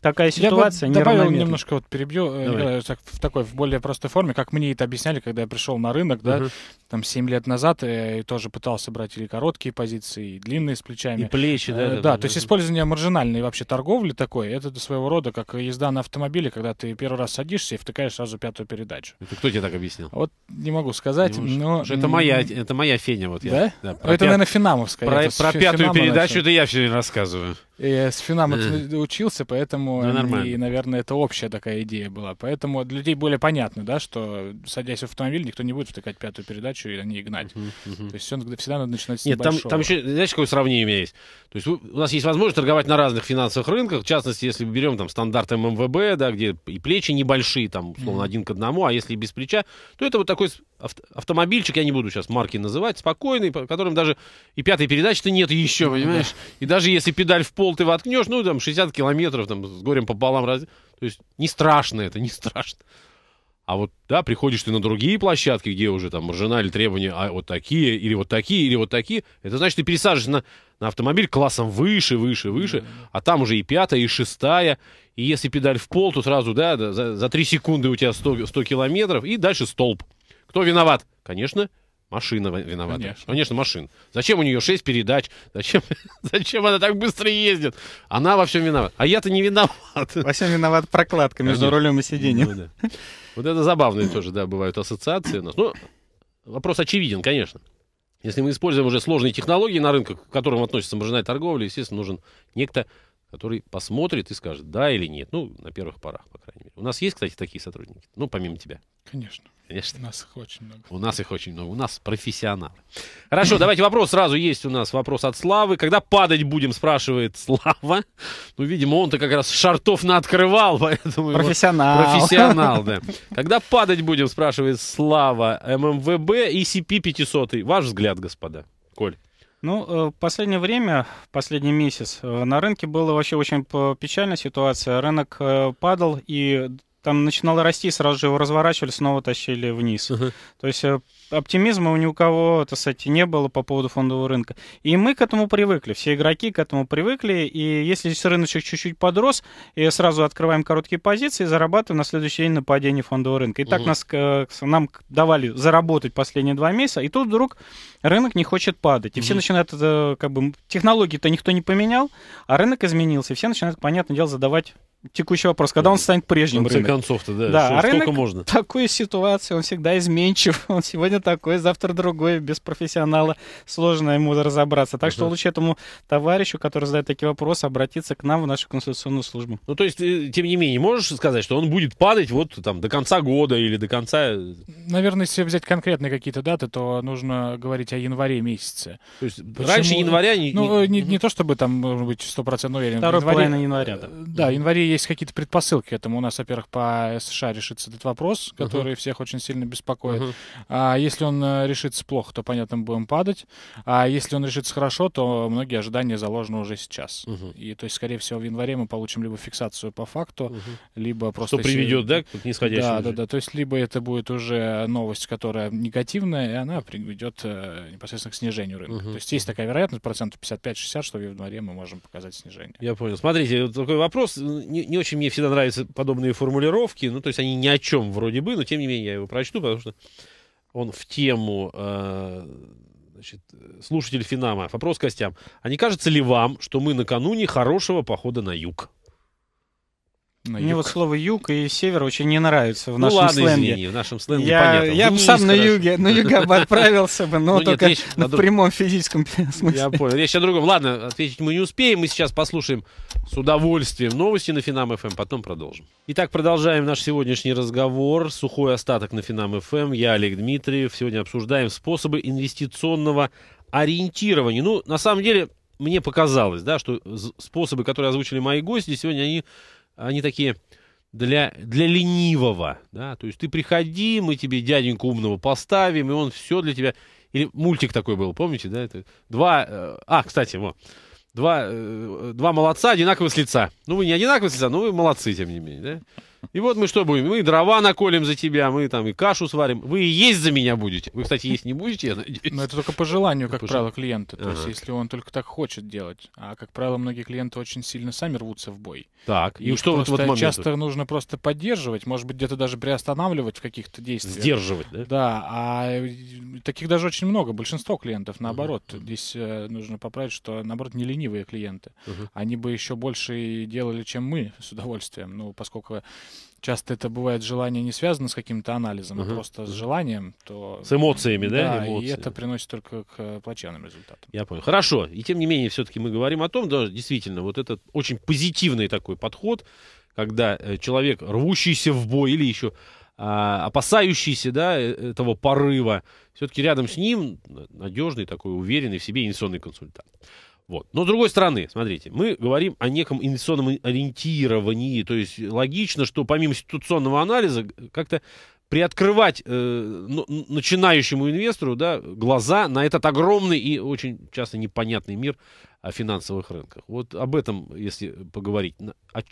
Speaker 4: такая ситуация я бы добавил немножко вот перебью э, э, так, в такой в более простой форме как мне это объясняли когда я пришел на рынок да угу там 7 лет назад я э, тоже пытался брать или короткие позиции, и длинные с плечами. И плечи, э, да? да, да, то есть использование маржинальной вообще торговли такой, это своего рода как езда на автомобиле, когда ты первый раз садишься и втыкаешь сразу пятую передачу.
Speaker 1: Это кто тебе так объяснил? Вот
Speaker 4: не могу сказать, не но... Это моя,
Speaker 1: это моя феня вот я. Да? да про это, пят... наверное, финамовская. Про, это про пятую Финама передачу начал. это я все время рассказываю. Я с Финам э.
Speaker 4: учился, поэтому ну, и, наверное, это общая такая идея была. Поэтому для людей более понятно, да, что садясь в автомобиль, никто не будет втыкать пятую передачу ночью, а не гнать. Uh-huh, uh-huh. То есть все всегда надо начинать с Нет, там, там еще,
Speaker 1: знаешь, какое сравнение у меня есть? То есть у нас есть возможность торговать на разных финансовых рынках, в частности, если берем там стандарт ММВБ, да, где и плечи небольшие, там, условно, uh-huh. один к одному, а если без плеча, то это вот такой автомобильчик, я не буду сейчас марки называть, спокойный, по которым даже и пятой передачи-то нет еще, uh-huh. Ну понимаешь? И даже если педаль в пол ты воткнешь, ну, там, 60 километров, там, с горем пополам, раз... то есть не страшно это, не страшно. А вот, да, приходишь ты на другие площадки, где уже там маржинали требования а вот такие, или вот такие, или вот такие. Это значит, ты пересаживаешься на, на автомобиль классом выше, выше, выше, mm-hmm. а там уже и пятая, и шестая. И если педаль в пол, то сразу, да, за, три секунды у тебя 100, 100 километров, и дальше столб. Кто виноват? Конечно, Машина виновата. Конечно. Конечно, машина. Зачем у нее 6 передач? Зачем, зачем она так быстро ездит? Она во всем виновата. А я-то не виноват.
Speaker 3: Во всем виноват прокладка
Speaker 1: между Конечно. рулем и сиденьем. Ну, да. Вот это забавные тоже, да, бывают ассоциации у нас. Ну, вопрос очевиден, конечно. Если мы используем уже сложные технологии на рынках, к которым относится маржинальная торговля, естественно, нужен некто, который посмотрит и скажет, да или нет. Ну, на первых порах, по крайней мере. У нас есть, кстати, такие сотрудники? Ну, помимо тебя. Конечно. Конечно. У нас их очень много. У нас их очень много. У нас профессионалы. Хорошо, давайте вопрос. Сразу есть у нас вопрос от Славы. Когда падать будем, спрашивает Слава. Ну, видимо, он-то как раз шартов открывал, поэтому... Профессионал. Его... Профессионал, да. Когда падать будем, спрашивает Слава. ММВБ и CP 500. Ваш взгляд, господа. Коль.
Speaker 3: Ну, э, в последнее время, последний месяц, э, на рынке была вообще очень печальная ситуация. Рынок э, падал, и там начинало расти, сразу же его разворачивали, снова тащили вниз. Uh-huh. То есть э, оптимизма у ни у кого, это, кстати, не было по поводу фондового рынка. И мы к этому привыкли, все игроки к этому привыкли, и если рыночек чуть-чуть подрос, и сразу открываем короткие позиции, зарабатываем на следующий день на падении фондового рынка. И uh-huh. так нас, э, нам давали заработать последние два месяца, и тут вдруг рынок не хочет падать. И uh-huh. все начинают, как бы, технологии-то никто не поменял, а рынок изменился, и все начинают, понятное дело, задавать текущий вопрос, когда он ну, станет прежним рынком. В конце концов-то, да, да а рынок можно. Такую ситуацию он всегда изменчив, он сегодня такой, завтра другой, без профессионала сложно ему разобраться. Так uh-huh. что лучше этому товарищу, который задает такие
Speaker 4: вопросы, обратиться к нам в нашу консультационную службу.
Speaker 1: Ну, то есть, э, тем не менее, можешь сказать, что он будет падать вот там до конца года или до конца...
Speaker 4: Наверное, если взять конкретные какие-то даты, то нужно говорить о январе месяце. То есть, Почему... раньше января... Не... Ну, не, не, не то чтобы там, может быть, стопроцентно уверен. Второй январе... половина января, да. Э, да, январе есть какие-то предпосылки к этому. У нас, во-первых, по США решится этот вопрос, который uh-huh. всех очень сильно беспокоит. Uh-huh. А если он э, решится плохо, то, понятно, мы будем падать. А если он решится хорошо, то многие ожидания заложены уже сейчас. Uh-huh. И, то есть, скорее всего, в январе мы получим либо фиксацию по факту, uh-huh. либо просто... Что приведет, да, к нисходящему? Да, да, да. То есть, либо это будет уже новость, которая негативная, и она приведет э, непосредственно к снижению рынка. Uh-huh. То есть, есть такая вероятность, процентов 55-60, что в январе мы можем показать снижение.
Speaker 1: Я понял. Смотрите, такой вопрос не не, не очень мне всегда нравятся подобные формулировки, ну, то есть они ни о чем вроде бы, но тем не менее я его прочту, потому что он в тему, э, значит, слушатель Финама, вопрос к гостям. А не кажется ли вам, что мы накануне хорошего похода на юг?
Speaker 3: Ну, Мне юг. вот слово юг и север очень не нравится в ну, нашем ладно, сленге. Извини, в нашем сленге я, понятно. Я ну, бы сам на юге, на юга бы отправился бы, но ну, только нет, на в прямом физическом смысле. Я понял.
Speaker 1: Речь о другом. Ладно, ответить мы не успеем. Мы сейчас послушаем с удовольствием новости на Финам ФМ, эм, потом продолжим. Итак, продолжаем наш сегодняшний разговор. Сухой остаток на Финам ФМ. Эм. Я Олег Дмитриев. Сегодня обсуждаем способы инвестиционного ориентирования. Ну, на самом деле, мне показалось, да, что способы, которые озвучили мои гости, сегодня они они такие для, для ленивого, да, то есть ты приходи, мы тебе дяденьку умного поставим, и он все для тебя... Или мультик такой был, помните, да? Это два... Э, а, кстати, вот. Два, э, два молодца одинаковые с лица. Ну, вы не одинаковые с лица, но вы молодцы, тем не менее, да? И вот мы что будем? Мы дрова наколем за тебя, мы там и кашу сварим. Вы и есть за меня будете. Вы, кстати, есть не будете, я надеюсь.
Speaker 4: Но это только по желанию, как Пожел... правило, клиента. То ага. есть, если он только так хочет делать. А, как правило, многие клиенты очень сильно сами рвутся в бой. Так, и, и что вот в этот момент? Часто нужно просто поддерживать, может быть, где-то даже приостанавливать в каких-то действиях. Сдерживать, да? Да, а э, таких даже очень много. Большинство клиентов, наоборот. Угу. Здесь э, нужно поправить, что, наоборот, не ленивые клиенты. Угу. Они бы еще больше делали, чем мы, с удовольствием. Ну, поскольку Часто это бывает желание не связано с каким-то анализом, uh-huh. а просто с желанием, то... С эмоциями, да? Да, Эмоции. и это приносит только к э, плачевным результатам.
Speaker 1: Я понял. Хорошо. И тем не менее, все-таки мы говорим о том, да, действительно, вот этот очень позитивный такой подход, когда э, человек, рвущийся в бой или еще а, опасающийся да, э, этого порыва, все-таки рядом с ним надежный такой уверенный в себе инвестиционный консультант. Вот. Но с другой стороны, смотрите, мы говорим о неком инвестиционном ориентировании, то есть логично, что помимо ситуационного анализа как-то приоткрывать э, начинающему инвестору да, глаза на этот огромный и очень часто непонятный мир о финансовых рынках. Вот об этом, если поговорить, на, о,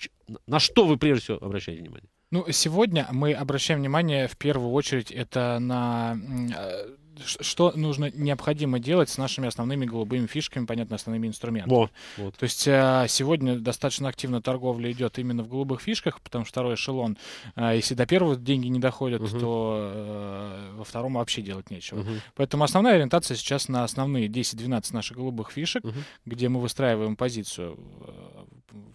Speaker 1: на что вы прежде всего обращаете внимание?
Speaker 4: Ну, сегодня мы обращаем внимание в первую очередь это на э, что нужно необходимо делать с нашими основными голубыми фишками, понятно, основными инструментами. Вот, вот. То есть э, сегодня достаточно активно торговля идет именно в голубых фишках, потому что второй эшелон, э, если до первого деньги не доходят, угу. то э, во втором вообще делать нечего. Угу. Поэтому основная ориентация сейчас на основные 10-12 наших голубых фишек, угу. где мы выстраиваем позицию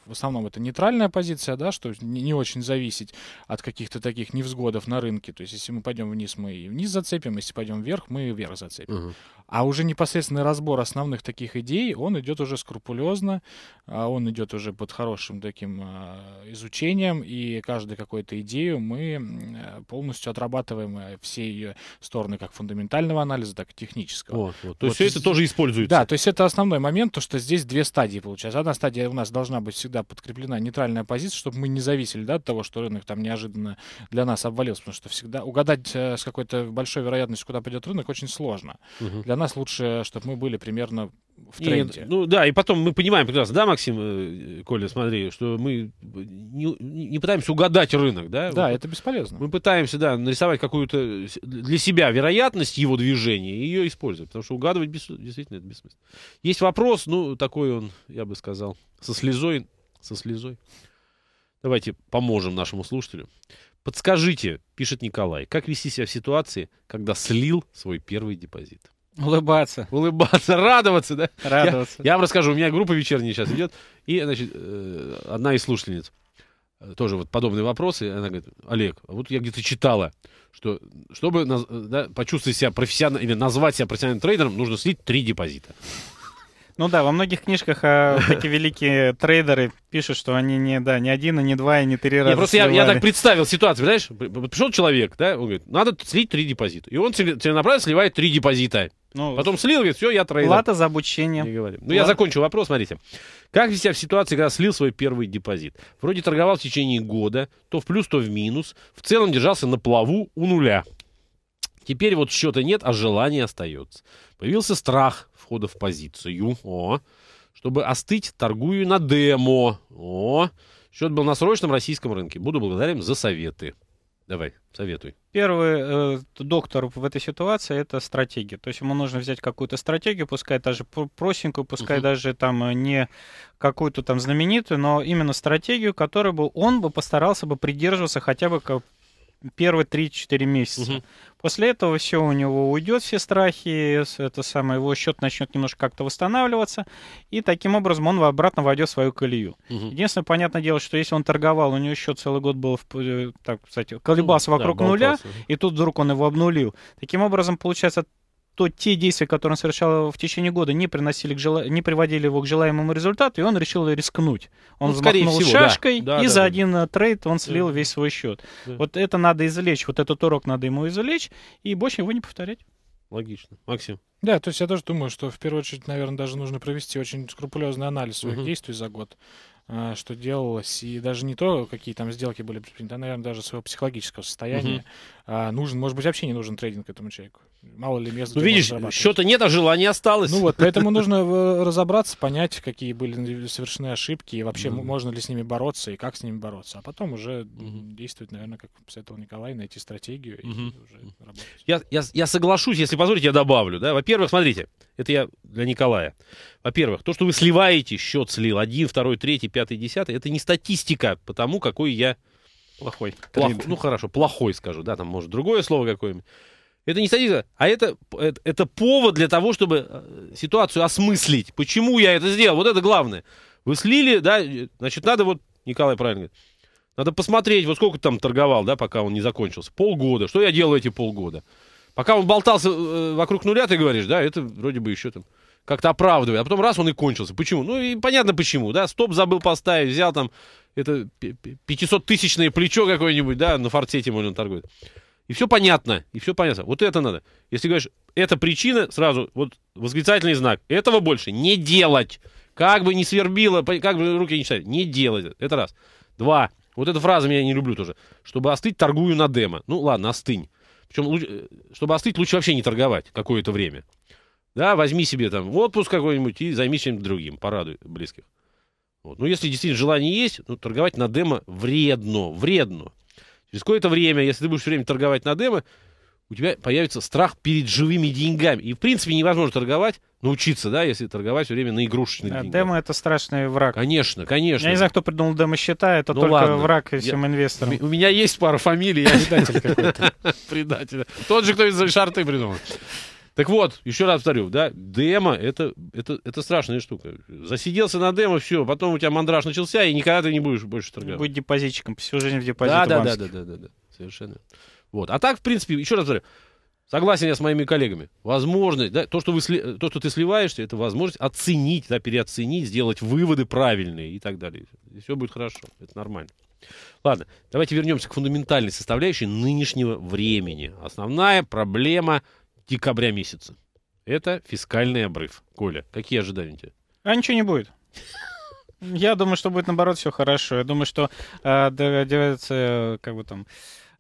Speaker 4: в основном это нейтральная позиция, да, что не очень зависеть от каких-то таких невзгодов на рынке. То есть, если мы пойдем вниз, мы и вниз зацепим, если пойдем вверх, мы и вверх зацепим. Угу. А уже непосредственный разбор основных таких идей, он идет уже скрупулезно, а, он идет уже под хорошим таким а, изучением, и каждую какую-то идею мы э, полностью отрабатываем э, все ее стороны, как фундаментального анализа, так и
Speaker 1: технического. Вот, вот. То вот есть все это тоже используется? Да,
Speaker 4: то есть это основной момент, то, что здесь две стадии получается. Одна стадия у нас должна быть всегда подкреплена нейтральная позиция, чтобы мы не зависели да, от того, что рынок там неожиданно для нас обвалился, потому что всегда угадать э, с какой-то большой вероятностью, куда пойдет рынок, очень сложно. Угу.
Speaker 1: Для нас лучше, чтобы мы были примерно в тренде. И, ну да, и потом мы понимаем прекрасно, да, Максим, э, Коля, смотри, что мы не, не пытаемся угадать рынок, да? Да, это бесполезно. Мы пытаемся, да, нарисовать какую-то для себя вероятность его движения и ее использовать, потому что угадывать бес, действительно это бессмысленно. Есть вопрос, ну такой он, я бы сказал, со слезой, со слезой. Давайте поможем нашему слушателю. Подскажите, пишет Николай, как вести себя в ситуации, когда слил свой первый депозит? Улыбаться. Улыбаться, радоваться, да? Радоваться. Я, я вам расскажу, у меня группа вечерняя сейчас идет, и, значит, э, одна из слушательниц, э, тоже вот подобные вопросы, она говорит, Олег, а вот я где-то читала, что чтобы э, да, почувствовать себя профессионально, или назвать себя профессиональным трейдером, нужно слить три депозита.
Speaker 3: Ну да, во многих книжках а, такие великие трейдеры пишут, что они не, да, не один, и не два, и не три раза. Нет, просто я, я так
Speaker 1: представил ситуацию, знаешь, пришел человек, да, он говорит, надо слить три депозита. И он целенаправленно сливает три депозита. Ну, Потом слил, говорит, все, я трейдер. Плата
Speaker 3: за обучение. Не говорим.
Speaker 1: Ну, Плата. я закончу вопрос, смотрите. Как вести себя в ситуации, когда слил свой первый депозит? Вроде торговал в течение года, то в плюс, то в минус. В целом держался на плаву у нуля. Теперь вот счета нет, а желание остается. Появился страх, входа в позицию. О. Чтобы остыть, торгую на демо. О. Счет был на срочном российском рынке. Буду благодарен за советы. Давай, советуй.
Speaker 3: Первый э, доктор в этой ситуации это стратегия. То есть ему нужно взять какую-то стратегию, пускай даже простенькую, пускай uh-huh. даже там э, не какую-то там знаменитую, но именно стратегию, которую бы он бы постарался бы придерживаться хотя бы первые 3-4 месяца. Угу. После этого все у него уйдет, все страхи, это самое, его счет начнет немножко как-то восстанавливаться, и таким образом он обратно войдет в свою колею. Угу. Единственное, понятное дело, что если он торговал, у него счет целый год был, в, э, так, кстати, колебался ну, вокруг да, нуля, и тут вдруг он его обнулил. Таким образом, получается, то те действия, которые он совершал в течение года, не приносили к жел... не приводили его к желаемому результату, и он решил рискнуть. Он ну, взмахнул всего, шашкой, да. и да, за да. один э, трейд он слил да. весь свой счет. Да. Вот это надо извлечь, вот этот урок надо ему извлечь, и больше его не повторять.
Speaker 1: Логично. Максим?
Speaker 4: Да, то есть я тоже думаю, что в первую очередь, наверное, даже нужно провести очень скрупулезный анализ своих угу. действий за год. Э, что делалось, и даже не то, какие там сделки были предприняты, а, наверное, даже своего психологического состояния. Угу. нужен, может быть, вообще не нужен трейдинг этому человеку. Мало ли мест, Ну, видишь, счета нет, а желания осталось. Ну вот, поэтому нужно э, разобраться, понять, какие были совершены ошибки, и вообще угу. можно ли с ними бороться, и как с ними бороться. А потом уже угу. действовать, наверное, как посоветовал Николай, найти стратегию и уже
Speaker 1: работать. Я, я, я соглашусь, если позволите, я добавлю. Да? Во-первых, смотрите, это я для Николая. Во-первых, то, что вы сливаете, счет слил, один, второй, третий, пятый, десятый, это не статистика по тому, какой я... Плохой. Плох... Ну хорошо, плохой скажу, да, там может другое слово какое-нибудь. Это не статистика, а это, это, это повод для того, чтобы э, ситуацию осмыслить. Почему я это сделал? Вот это главное. Вы слили, да, значит, надо вот, Николай правильно говорит, надо посмотреть, вот сколько там торговал, да, пока он не закончился. Полгода. Что я делал эти полгода? Пока он болтался э, вокруг нуля, ты говоришь, да, это вроде бы еще там как-то оправдывает. А потом раз он и кончился. Почему? Ну и понятно почему, да. Стоп забыл поставить, взял там это 500-тысячное плечо какое-нибудь, да, на форте тем он торгует. И все понятно, и все понятно. Вот это надо. Если говоришь, это причина, сразу вот восклицательный знак. Этого больше не делать. Как бы не свербило, как бы руки не читали. Не делать. Это раз. Два. Вот эта фраза меня не люблю тоже. Чтобы остыть, торгую на демо. Ну ладно, остынь. Причем, лучше, э, чтобы остыть, лучше вообще не торговать какое-то время. Да, возьми себе там отпуск какой-нибудь и займись чем-нибудь другим, порадуй близких. Вот. Ну, если действительно желание есть, ну, торговать на демо вредно, вредно. Через какое-то время, если ты будешь все время торговать на демо, у тебя появится страх перед живыми деньгами. И, в принципе, невозможно торговать, научиться, да, если торговать все время на игрушечных да, деньгах.
Speaker 3: Демо — это страшный враг. Конечно, конечно. Я не знаю, кто придумал демо-счета, это ну, только ладно. враг всем я, инвесторам.
Speaker 1: У меня есть пара фамилий. Предатель какой-то. Предатель. Тот же, кто из шарты придумал. Так вот, еще раз повторю, да, демо это, это, это страшная штука. Засиделся на демо, все, потом у тебя мандраж начался, и никогда ты не будешь больше торговать. Будь депозитчиком, всю жизнь в депозит Да, да, да, да, да, да, да, совершенно. Вот. А так, в принципе, еще раз говорю, Согласен я с моими коллегами. Возможность, да, то, что вы, то, что ты сливаешься, это возможность оценить, да, переоценить, сделать выводы правильные и так далее. И все будет хорошо, это нормально. Ладно, давайте вернемся к фундаментальной составляющей нынешнего времени. Основная проблема декабря месяца. Это фискальный обрыв. Коля, какие ожидания у тебя? А ничего не
Speaker 3: будет. Я думаю, что будет наоборот все хорошо. Я думаю, что э, э как бы там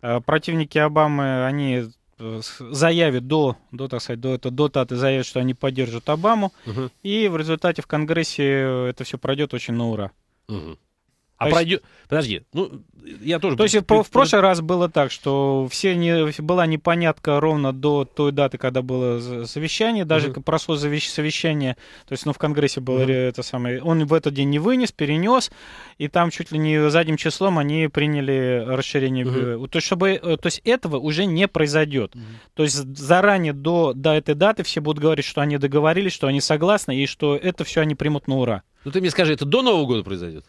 Speaker 3: Э, противники Обамы, они э, заявят до, до, так сказать, до, это, до даты заявят, что они поддержат Обаму, угу. и в результате в Конгрессе это все пройдет очень на ура. Угу. А есть... пройдет...
Speaker 1: Подожди, ну, я тоже... То есть в, в прошлый
Speaker 3: раз было так, что все не... была непонятка ровно до той даты, когда было совещание, даже угу. Mm прошло завещ... совещание, то есть, ну, в Конгрессе было угу. Mm это самое... Он в этот день не вынес, перенес, и там чуть ли не задним числом они приняли расширение... Угу. Mm То есть, чтобы... Э, то есть этого уже не произойдет. Угу. То есть заранее до, до этой даты все будут говорить, что они договорились, что они согласны, и что это все они примут на ура. Ну, ты мне скажи, это до Нового года
Speaker 1: произойдет?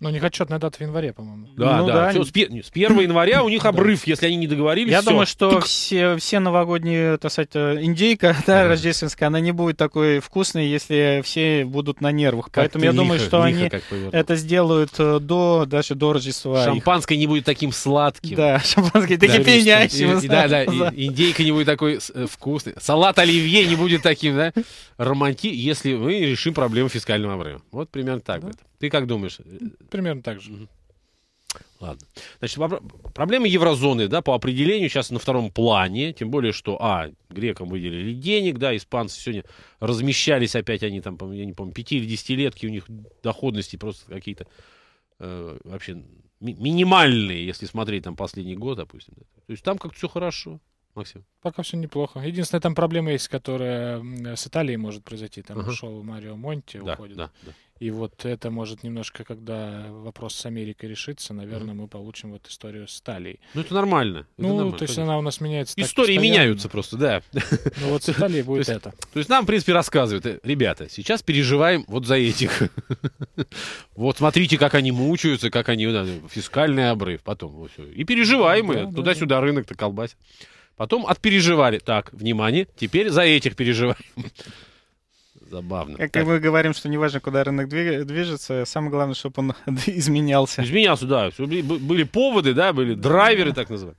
Speaker 4: Ну у них отчетная дата в январе, по-моему.
Speaker 3: Да, ну, да. да. Все, с, пи- с 1
Speaker 1: января у них обрыв, если они не договорились. Я все. думаю, что Тук.
Speaker 3: все, все новогодние, так сказать, э, индейка, да, да, рождественская, она не будет такой вкусной, если все будут на нервах. Как Поэтому я лихо, думаю, что они это сделают э, до, даже до Рождества.
Speaker 1: Шампанское их. не будет таким сладким. Да, шампанское да, таким пьянящим. Да, да, индейка не будет такой э, вкусной. Салат оливье не будет таким, да, романти, если мы решим проблему фискального обрыва. Вот примерно так будет. Ты как думаешь? Примерно так же. Ладно. Значит, проблемы еврозоны, да, по определению сейчас на втором плане, тем более, что, а, грекам выделили денег, да, испанцы сегодня размещались опять, они там, я не помню, пяти или 10 у них доходности просто какие-то э, вообще ми минимальные, если смотреть там последний год, допустим. Да. То есть там как-то все хорошо. Максим? Ну,
Speaker 4: Пока все неплохо. Единственная там проблема есть, которая с Италией может произойти. Там угу. ушел Марио Монти, да, уходит. Да, да. И вот это может немножко, когда вопрос с Америкой решится, наверное, угу. мы получим вот историю с Италией. Ну это нормально. Это ну, нормально, то есть конечно. она у нас меняется. Истории постоянно. меняются
Speaker 1: просто, да. Ну вот с Италией будет то есть, это. То есть нам, в принципе, рассказывают, э, ребята, сейчас переживаем вот за этих. Вот смотрите, как они мучаются, как они, фискальный обрыв, потом. И переживаем, туда-сюда рынок-то колбасит. Потом отпереживали. Так, внимание, теперь за этих переживаем. Забавно. Как так.
Speaker 3: мы говорим, что неважно, куда рынок движется,
Speaker 1: самое главное, чтобы он изменялся. Изменялся, да. Были поводы, да, были драйверы, так называть.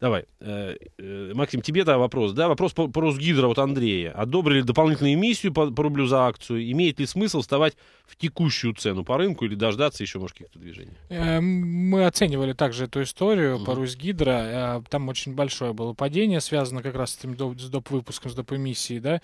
Speaker 1: Давай. Э, э, Максим, тебе да, вопрос. Да, вопрос по, по Росгидро от Андрея. Одобрили дополнительную эмиссию по, по рублю за акцию? Имеет ли смысл вставать в текущую цену по рынку или дождаться еще, может, каких-то движений?
Speaker 4: Э, мы оценивали также эту историю угу. по Росгидро. Там очень большое было падение, связано как раз с этим доп, с доп. выпуском, с доп. эмиссией. Да?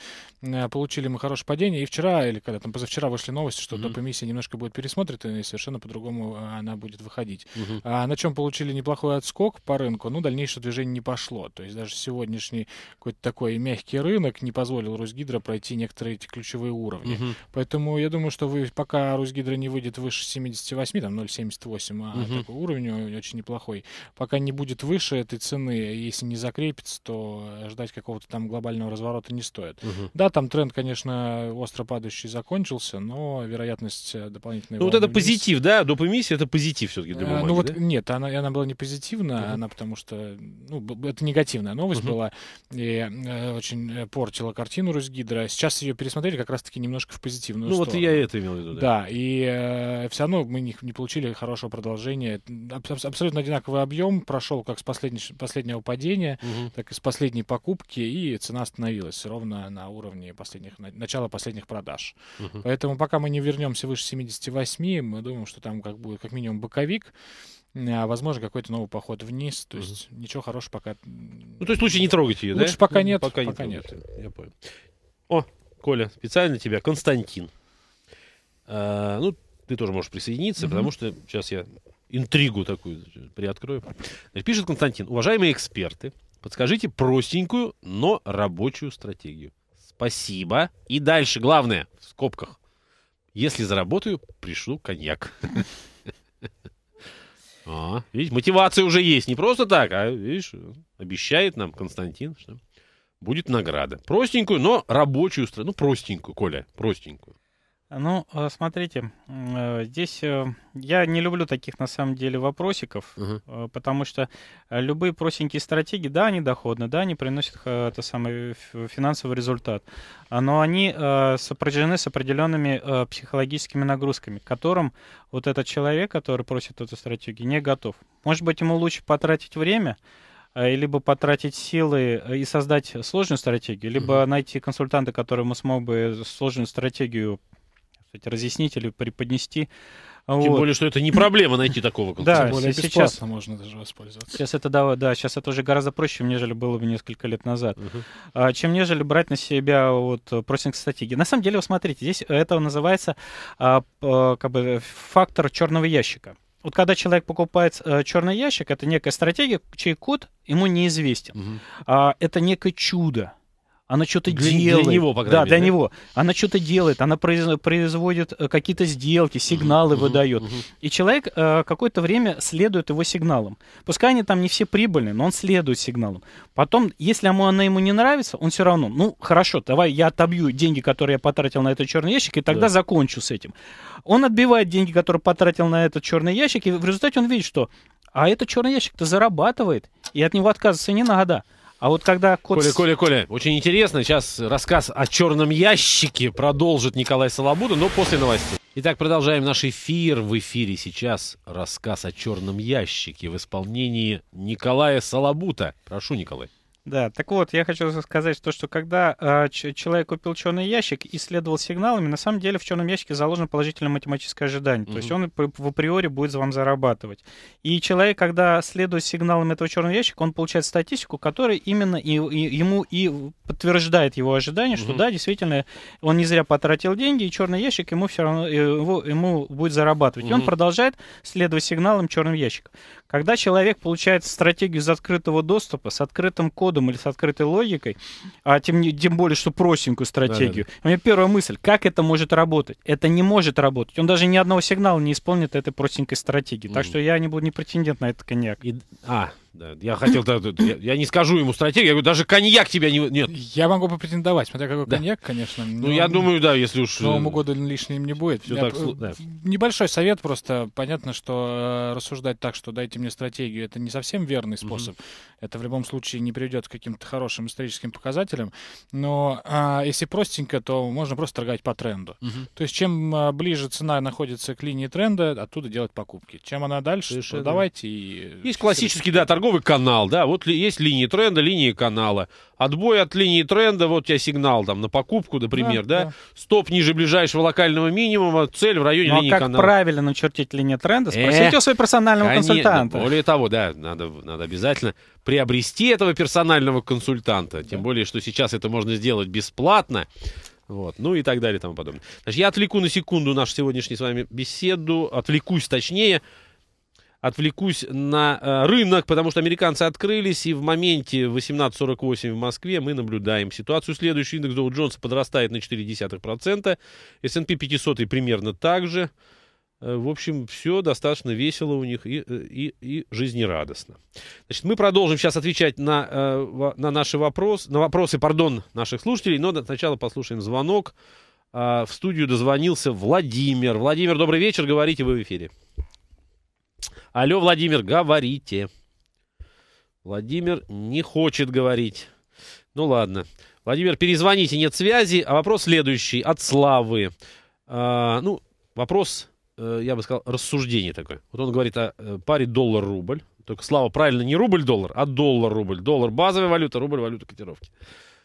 Speaker 4: Получили мы хорошее падение. И вчера, или когда там позавчера вышли новости, что доп. эмиссия немножко будет пересмотрена и совершенно по-другому она будет выходить. А на чем получили неплохой отскок по рынку? Ну, дальнейшее движение не пошло. То есть даже сегодняшний какой-то такой мягкий рынок не позволил Русгидро пройти некоторые эти ключевые уровни. Угу. Поэтому я думаю, что вы пока Русгидро не выйдет выше 78, там 0,78, а угу. такой уровень очень неплохой, пока не будет выше этой цены, если не закрепится, то ждать какого-то там глобального разворота не стоит. Угу. Да, там тренд, конечно, остро падающий закончился, но вероятность э, дополнительной... Ну вот это вниз... позитив,
Speaker 1: да? Допомиссия — это позитив все-таки для э, бумаги, а, Ну вот
Speaker 4: да? нет, она, она была не позитивна, угу. она потому что ну, это негативная новость угу. была, и э, очень э, портила картину Русгидро. Сейчас ее пересмотрели как раз-таки немножко в позитивную ну, сторону. Ну, вот и я это имел в виду, да. Да, и э, все равно мы не, не получили хорошего продолжения. Аб- абсолютно одинаковый объем прошел как с последней, последнего падения, угу. так и с последней покупки, и цена остановилась ровно на уровне последних, на, начала последних продаж. Угу. Поэтому пока мы не вернемся выше 78, мы думаем, что там как будет как минимум боковик, Э, а, возможно, какой-то новый поход вниз. То есть угу. ничего хорошего пока. Ну,
Speaker 1: то есть лучше не трогать ее, лучше да? Лучше пока ну, нет. Пока, не пока нет. Я понял. О, Коля, специально тебя, Константин. А, ну, ты тоже можешь присоединиться, угу. потому что сейчас я интригу такую приоткрою. Пишет Константин. Уважаемые эксперты, подскажите простенькую, но рабочую стратегию. Спасибо. И дальше главное, в скобках. Если заработаю, пришлю коньяк. А, видишь, мотивация уже есть. Не просто так, а, видишь, обещает нам Константин, что будет награда. Простенькую, но рабочую страну. Ну, простенькую, Коля, простенькую.
Speaker 3: Ну, э, смотрите, э, здесь э, я не люблю таких на самом деле вопросиков, угу. потому что любые простенькие стратегии, да, они доходны, да, они приносят это самый финансовый результат, а, но они сопряжены с определенными психологическими нагрузками, к которым вот этот человек, который просит эту стратегию, не готов. Может быть, ему лучше потратить время, либо потратить силы и создать сложную стратегию, либо угу. найти консультанта, который ему смог бы сложную стратегию сказать, разъяснить или преподнести.
Speaker 1: Тем вот. более, что это не проблема найти такого конкурса. Да, более сейчас
Speaker 4: можно даже воспользоваться.
Speaker 3: Сейчас это да, да, сейчас это уже гораздо проще, нежели было бы несколько лет назад, угу. чем нежели брать на себя вот э, просинг стратегии. На самом деле, вы смотрите, здесь это называется а, э, как бы фактор черного ящика. Вот когда человек покупает э, черный ящик, это некая стратегия, чей код ему неизвестен. Угу. это некое чудо она что-то делает. Для него, по Да, мере, для него. Она что-то делает, она производит э, какие-то сделки, сигналы uh-huh, выдает. Uh-huh. И человек э, какое-то время следует его сигналам. Пускай они там не все прибыльны, но он следует сигналам. Потом, если ему, она ему не нравится, он все равно, ну, хорошо, давай я отобью деньги, которые я потратил на этот черный ящик, и тогда да. закончу с этим. Он отбивает деньги, которые потратил на этот черный ящик, и в результате он видит, что а этот черный ящик-то зарабатывает, и от него отказываться не надо. А вот когда кот... Коля, Коля,
Speaker 1: Коля, очень интересно. Сейчас рассказ о черном ящике продолжит Николай Солобуда, но после новостей. Итак, продолжаем наш эфир. В эфире сейчас рассказ о черном ящике в исполнении Николая Солобута. Прошу, Николай.
Speaker 3: Да, так вот, я хочу сказать то, что когда э, человек купил черный ящик и следовал сигналами, на самом деле в черном ящике заложено положительное математическое ожидание. Mm-hmm. То есть он в априори будет вам зарабатывать. И человек, когда следует сигналам этого черного ящика, он получает статистику, которая именно и, и, ему и подтверждает его ожидание, что mm-hmm. да, действительно, он не зря потратил деньги, и черный ящик ему все равно э, его, ему будет зарабатывать. Mm-hmm. И он продолжает следовать сигналам черного ящика. Когда человек получает стратегию с открытого доступа с открытым кодом, ходом или с открытой логикой, а тем, тем более, что простенькую стратегию. Да, да, да. У меня первая мысль, как это может работать? Это не может работать. Он даже ни одного сигнала не исполнит этой простенькой стратегии. Mm. Так что я не буду не претендент на этот коньяк. И...
Speaker 1: А, да, я хотел, да, я, я не скажу ему стратегию, я говорю, даже коньяк тебя не... Нет. Я могу попретендовать, смотря какой
Speaker 4: да. коньяк, конечно. Ну, я ну, думаю, да, если уж... Новому э, году лишним не будет. Все я, так, да. Небольшой совет просто. Понятно, что э, рассуждать так, что дайте мне стратегию, это не совсем верный способ. Угу. Это в любом случае не приведет к каким-то хорошим историческим показателям. Но э, если простенько, то можно просто торговать по тренду. Угу. То есть чем э, ближе цена находится к линии тренда, оттуда делать покупки. Чем она дальше, Совершенно. продавайте.
Speaker 1: И... Есть классический, да, торговля торговый канал, да, вот есть линии тренда, линии канала. Отбой от линии тренда, вот у тебя сигнал там на покупку, например, да, да? да. стоп ниже ближайшего локального минимума, цель в районе ну, а линии как канала. как
Speaker 3: правильно начертить линию тренда? Спросите э, у своего персонального конечно, консультанта. Более
Speaker 1: того, да, надо, надо обязательно приобрести этого персонального консультанта, тем да. более, что сейчас это можно сделать бесплатно. Вот, ну и так далее и тому подобное. Значит, я отвлеку на секунду нашу сегодняшнюю с вами беседу, отвлекусь точнее, отвлекусь на э, рынок, потому что американцы открылись, и в моменте 18.48 в Москве мы наблюдаем ситуацию. Следующий индекс Доу Джонса подрастает на 0,4%, S&P 500 примерно так же. Э, в общем, все достаточно весело у них и, э, и, и жизнерадостно. Значит, мы продолжим сейчас отвечать на, на наши вопросы, на вопросы, пардон, наших слушателей, но сначала послушаем звонок. А, в студию дозвонился Владимир. Владимир, добрый вечер, говорите вы в эфире. Алло, Владимир, говорите. Владимир не хочет говорить. Ну ладно. Владимир, перезвоните, нет связи. А вопрос следующий от Славы. А, ну, вопрос, э, я бы сказал, рассуждение такое. Вот он говорит о э, паре доллар-рубль. Только, Слава, правильно, не рубль-доллар, а доллар-рубль. Доллар – базовая валюта, рубль – валюта котировки.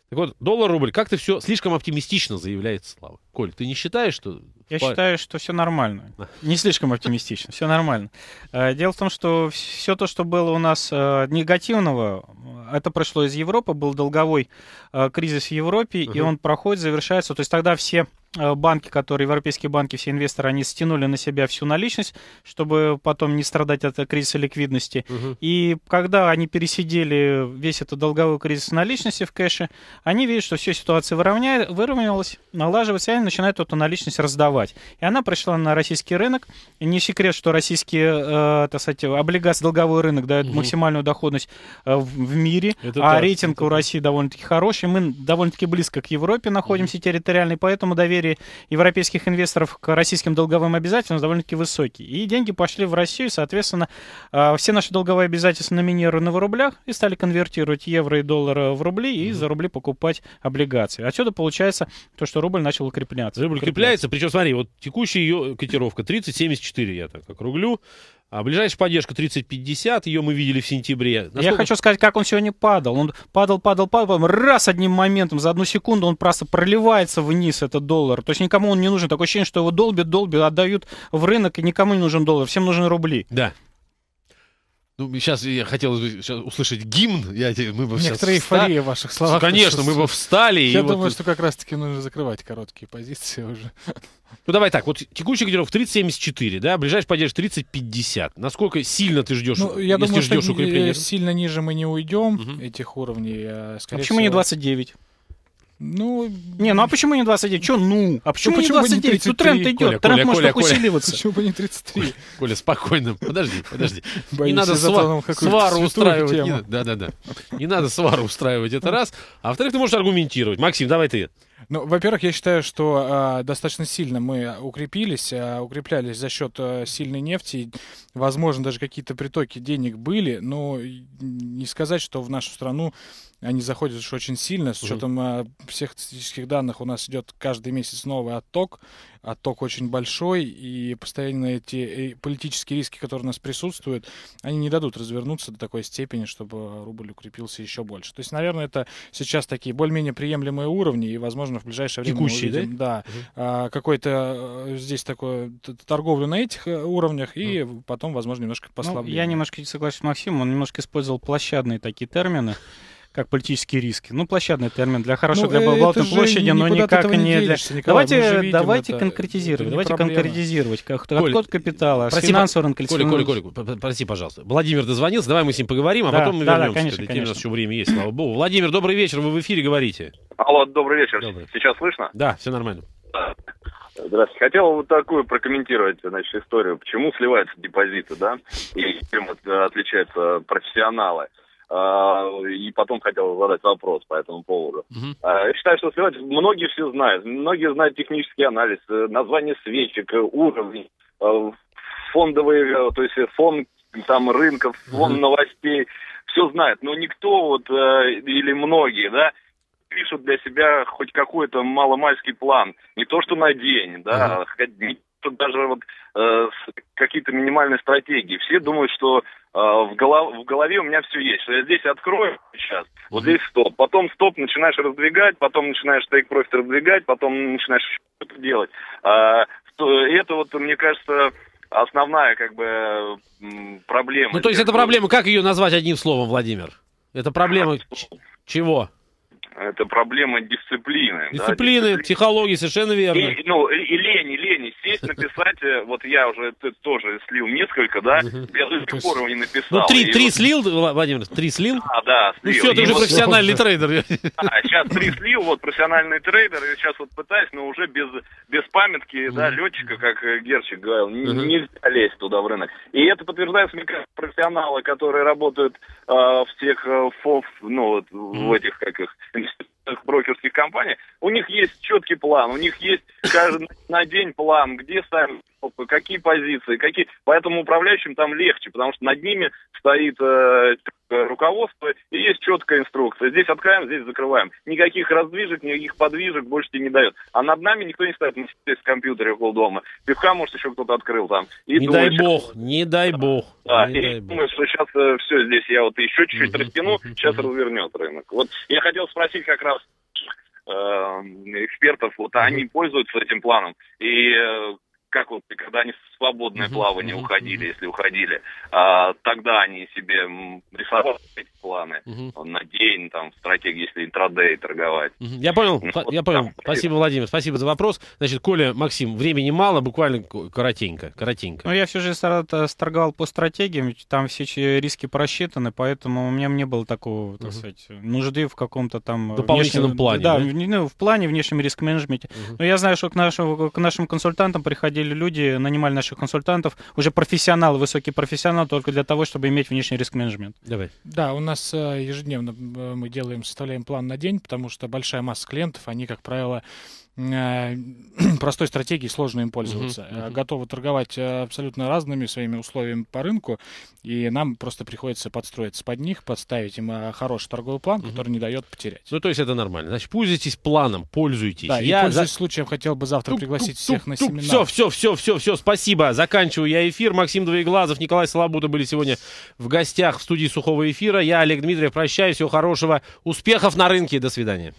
Speaker 1: Так вот, доллар-рубль, как-то все слишком оптимистично заявляет Слава. Коль, ты не считаешь, что... Я пар... считаю, что все нормально. Не
Speaker 3: слишком оптимистично, все нормально. Э, дело в том, что все то, что было у нас э, негативного, это прошло из Европы, был долговой э, кризис в Европе, и он проходит, завершается. То есть тогда все Э, банки, которые, европейские банки, все инвесторы, они стянули на себя всю наличность, чтобы потом не страдать от кризиса ликвидности. Угу. И когда они пересидели весь этот долговой кризис наличности в кэше, они видят, что все ситуация выровня... выровнялась, налаживается, и они начинают эту наличность раздавать. И она пришла на российский рынок. И не секрет, что российские, э, так сказать, облигации, долговой рынок дает угу. максимальную доходность э, в мире, это а да, рейтинг это... у России довольно-таки хороший. Мы довольно-таки близко к Европе находимся угу. территориально, поэтому доверие доверие европейских инвесторов к российским долговым обязательствам довольно-таки высокий. И деньги пошли в Россию, соответственно, а, все наши долговые обязательства номинированы в рублях и стали конвертировать евро и доллары в рубли и за рубли покупать облигации. Отсюда получается то, что рубль начал укрепляться. Рубль
Speaker 1: укрепляется, причем, смотри, вот текущая ее котировка 30,74, я так округлю. А ближайшая поддержка 30-50, ее мы видели в сентябре. Насколько... Я хочу
Speaker 3: сказать, как он сегодня падал. Он падал, падал, падал, раз одним моментом, за одну секунду он просто проливается вниз, этот доллар. То есть никому он не нужен. Такое ощущение, что его долбят, долбят, отдают в рынок, и никому не нужен доллар, всем нужны рубли.
Speaker 1: Да. Ну, сейчас я хотел услышать гимн. Я, мы бы Некоторая вста... эйфория в ваших словах. Конечно, мы бы встали. Я думаю, вот... что
Speaker 4: как раз-таки нужно закрывать короткие позиции уже.
Speaker 1: Ну, давай так. Вот текущий котировка 30.74, да? Ближайший поддержка 30.50. Насколько сильно ты ждешь, ну, я если думаю, ждешь что э, укрепления? сильно
Speaker 4: ниже мы не уйдем угу. этих уровней. А, а почему всего... не 29? Ну,
Speaker 3: не, ну а почему не 29? Че, ну?
Speaker 4: А почему, ну, почему не 29? Не 33? Ну, тренд идет, Коля, тренд Коля, можно Коля, усиливаться. Почему бы не
Speaker 1: 33? Коля, спокойно, подожди, подожди. Боюсь, не надо сва- свару устраивать. Да-да-да. Не, не надо свару устраивать, это раз. А во-вторых, ты можешь аргументировать. Максим, давай ты.
Speaker 4: Ну, во-первых, я считаю, что э, достаточно сильно мы укрепились, э, укреплялись за счет э, сильной нефти. Возможно, даже какие-то притоки денег были, но не сказать, что в нашу страну они заходят уж очень сильно. С учетом э, а, всех статистических данных у нас идет каждый месяц новый отток отток очень большой, и постоянно эти э, политические риски, которые у нас присутствуют, они не дадут развернуться до такой степени, чтобы рубль укрепился еще больше. То есть, наверное, это сейчас такие более-менее приемлемые уровни, и, возможно, в ближайшее время Текущие, мы увидим, да, да угу. какой-то э, здесь такой торговлю на этих э, уровнях, и угу. потом, возможно, немножко послабление. Ну, я
Speaker 3: немножко не согласен с Максимом, он немножко использовал площадные такие термины как политические риски. Ну, площадный термин для хорошего, ну, для э, Балатной площади, но никак не для... Николай, давайте давайте это, конкретизировать, это давайте проблема. конкретизировать. Как, Коль, откуда капитала, прости, финансовый рынок... Коля, Коля,
Speaker 1: Коля, прости, пожалуйста. Владимир дозвонился, давай мы с ним поговорим, а да, потом мы да, вернемся. Да, конечно, конечно. У нас еще время есть, слава богу. Владимир, добрый вечер, вы в эфире говорите.
Speaker 2: Алло, добрый вечер. Добрый. Сейчас слышно?
Speaker 1: Да, все нормально.
Speaker 2: Здравствуйте. Хотел вот такую прокомментировать, значит, историю. Почему сливаются депозиты, да? И чем э, отличаются профессионалы? А, и потом хотел задать вопрос по этому поводу. Угу. Я считаю, что сливать многие все знают. Многие знают технический анализ, э, название свечек, э, уровень, э, фондовые, то есть фон там рынков, фон угу. новостей. Все знают, но никто вот, или многие, да, пишут для себя хоть какой-то маломальский план. Не то, что на день, да, угу. хоть тут даже вот э, какие-то минимальные стратегии. Все думают, что э, в, голов, в голове у меня все есть, что я здесь открою сейчас, вот здесь стоп, потом стоп начинаешь раздвигать, потом начинаешь тейк-профит раздвигать, потом начинаешь что-то делать. Э, и это вот, мне кажется, основная как бы проблема. Ну, то есть это проблема, как
Speaker 1: ее назвать одним словом, Владимир? Это проблема чего?
Speaker 2: это проблема дисциплины. Дисциплины, да, дисциплины.
Speaker 1: психологии, совершенно верно. И,
Speaker 2: ну, и, и лени, лени. Сесть, написать, э, вот я уже тоже слил несколько, да, я до ну, сих пор его не написал. Ну, три, три
Speaker 1: слил, Владимир, три
Speaker 2: слил? А, да, ну, слил. Ну, все, ты уже профессиональный трейдер. А, сейчас три слил, вот профессиональный трейдер, я сейчас вот пытаюсь, но уже без, без памятки, да, летчика, как э, Герчик говорил, нельзя лезть туда в рынок. И это подтверждается, мне кажется, профессионалы, которые работают а, в тех, э, фов ну, вот в этих, как их, брокерских компаний, у них есть четкий план, у них есть каждый на день план, где сами Э, какие позиции, какие. Поэтому управляющим там легче, потому что над ними стоит э, руководство и есть четкая инструкция. Здесь открываем, здесь закрываем. Никаких раздвижек, никаких подвижек больше тебе не дает. А над нами никто не стоит, мы сидим в компьютере около дома. Пивка, может, еще кто-то открыл там. И не думаешь, дай бог,
Speaker 1: не дай бог. Да, не и дай
Speaker 2: думаю, бог. что сейчас э, все здесь, я вот еще чуть-чуть uh-huh, растяну, uh-huh. сейчас развернет рынок. Вот я хотел спросить как раз э, экспертов, вот они пользуются этим планом. И э, как вот, когда они в свободное плавание uh-huh, уходили, uh-huh. если уходили, а, тогда они себе рисовали эти планы uh-huh. на день, там, стратегии, если интрадей торговать. Uh-huh. Я
Speaker 1: понял, ну, вот, я понял. Там, спасибо, Владимир, спасибо за вопрос. Значит, Коля, Максим, времени мало, буквально коротенько, коротенько.
Speaker 3: Ну, я всю жизнь э, торговал по стратегиям, там все э, риски просчитаны, поэтому у меня не было такого, uh-huh. сказать, нужды в каком-то там... Дополнительном внешнем, плане, да? да? В, ну, в плане внешнем риск-менеджменте. Uh-huh. Но я знаю, что к, нашему, к нашим консультантам приходили деле люди нанимали наших консультантов, уже профессионал высокий профессионал только для того, чтобы иметь внешний риск-менеджмент.
Speaker 4: Давай. Да, у нас э, ежедневно э, мы делаем, составляем план на день, потому что большая масса клиентов, они, как правило, Э, простой стратегии сложно им пользоваться. Uh-huh, uh-huh. Готовы торговать э, абсолютно разными своими условиями по рынку, и нам просто приходится подстроиться под них, подставить
Speaker 1: им хороший торговый план, uh-huh. который не дает потерять. Ну, то есть это нормально. Значит, пользуйтесь планом, пользуйтесь. Да, я пользуясь
Speaker 4: за... случаем хотел бы завтра тук, пригласить тук, всех тук, на семинар. Все,
Speaker 1: все, все, все, все, спасибо. Заканчиваю я эфир. Максим Двоеглазов, Николай Солобута были сегодня в гостях в студии Сухого эфира. Я, Олег Дмитриев, прощаюсь. Всего хорошего, успехов на рынке до свидания.